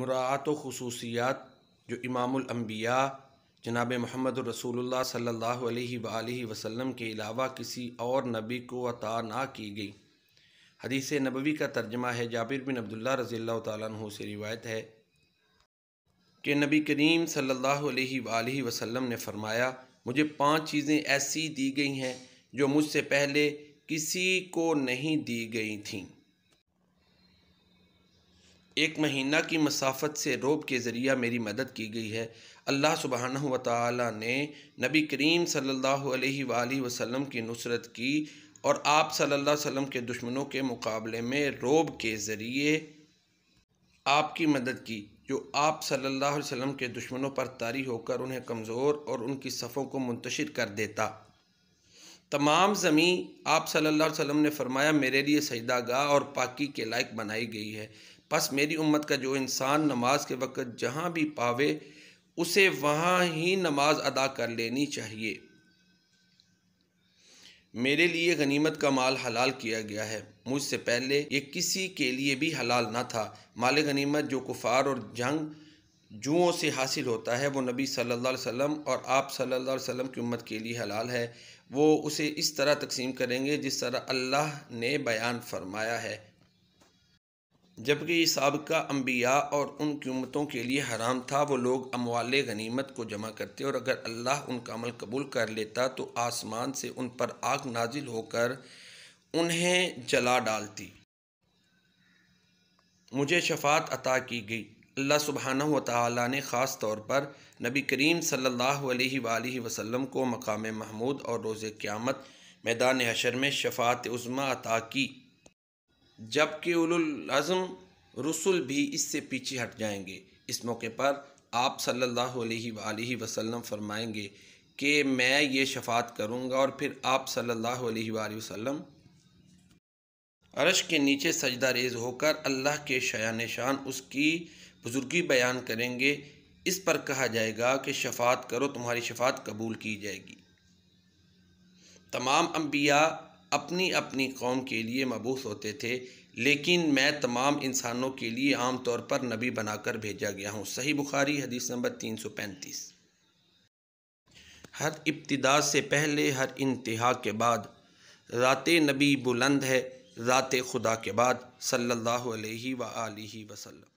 मुरात व खसूसियात जो इमामबिया जनाब महमद रसूलुल्लाह सल्लल्लाहु अलैहि सल्ला वसल्लम के अलावा किसी और नबी को अता ना की गई हदीस नबवी का तर्जमा है जाबिर बिन अब्दुल्ला रज़ी तु से रिवायत है कि नबी करीम सल्लल्लाहु अलैहि वसल्लम ने फ़रमाया मुझे पांच चीज़ें ऐसी दी गई हैं जो मुझसे पहले किसी को नहीं दी गई थी एक महीना की मसाफत से रोब के ज़रिया मेरी मदद की गई है अल्लाह सुबहाना व ने नबी करीम सल्लल्लाहु अलैहि वसल्लम की नुसरत की और आप सल्लल्लाहु अलैहि वसल्लम के दुश्मनों के मुकाबले में रोब के ज़रिए आपकी मदद की जो आप सल्लल्लाहु अलैहि वसल्लम के दुश्मनों पर तारी होकर उन्हें कमज़ोर और उनकी सफ़ों को मुंतशिर कर देता तमाम ज़मीं आप सल्लल्लाहु अलैहि वसल्लम ने फरमाया मेरे लिए सजदागा और पाकी के लायक बनाई गई है बस मेरी उम्मत का जो इंसान नमाज के वक़्त जहाँ भी पावे उसे वहाँ ही नमाज अदा कर लेनी चाहिए मेरे लिए गनीमत का माल हलाल किया गया है मुझसे पहले ये किसी के लिए भी हलाल ना था माल गनीमत जो कुफार और जंग जुओं से हासिल होता है वो नबी सल्लल्लाहु अलैहि वसल्लम और आप सल्लल्लाहु अलैहि वसल्लम की उम्मत के लिए हलाल है वो उसे इस तरह तकसीम करेंगे जिस तरह अल्लाह ने बयान फरमाया है जबकि ये सबका अम्बिया और उनकी उम्मतों के लिए हराम था वो लोग अमवाल गनीमत को जमा करते और अगर अल्लाह उनका अमल कबूल कर लेता तो आसमान से उन पर आग नाजिल होकर उन्हें जला डालती मुझे शफात अता की गई अल्लाह सुबहाना ताली ने ख़ास तौर पर नबी करीम सल्लल्लाहु अलैहि वसल्लम को मकाम महमूद और रोज़ क़्यामत मैदान हशर में शफात उज़मा अता की जबकि उलम रसुल भी इससे पीछे हट जाएंगे इस मौके पर आप सल्लल्लाहु अलैहि वसल्लम फरमाएंगे कि मैं ये शफात करूँगा और फिर आप सल्लल्लाहु अलैहि वसल्लम अरश के नीचे सजदा रेज होकर अल्लाह के शया शान उसकी बुज़ुर्गी बयान करेंगे इस पर कहा जाएगा कि शफात करो तुम्हारी शफात कबूल की जाएगी तमाम अम्बिया अपनी अपनी कौम के लिए मबूस होते थे लेकिन मैं तमाम इंसानों के लिए आम तौर पर नबी बनाकर भेजा गया हूँ सही बुखारी हदीस नंबर तीन सौ पैंतीस हर इब्तदा से पहले हर इंतहा के बाद रात नबी बुलंद है रात खुदा के बाद सल्लल्लाहु अलैहि व आलिहि वसल्लम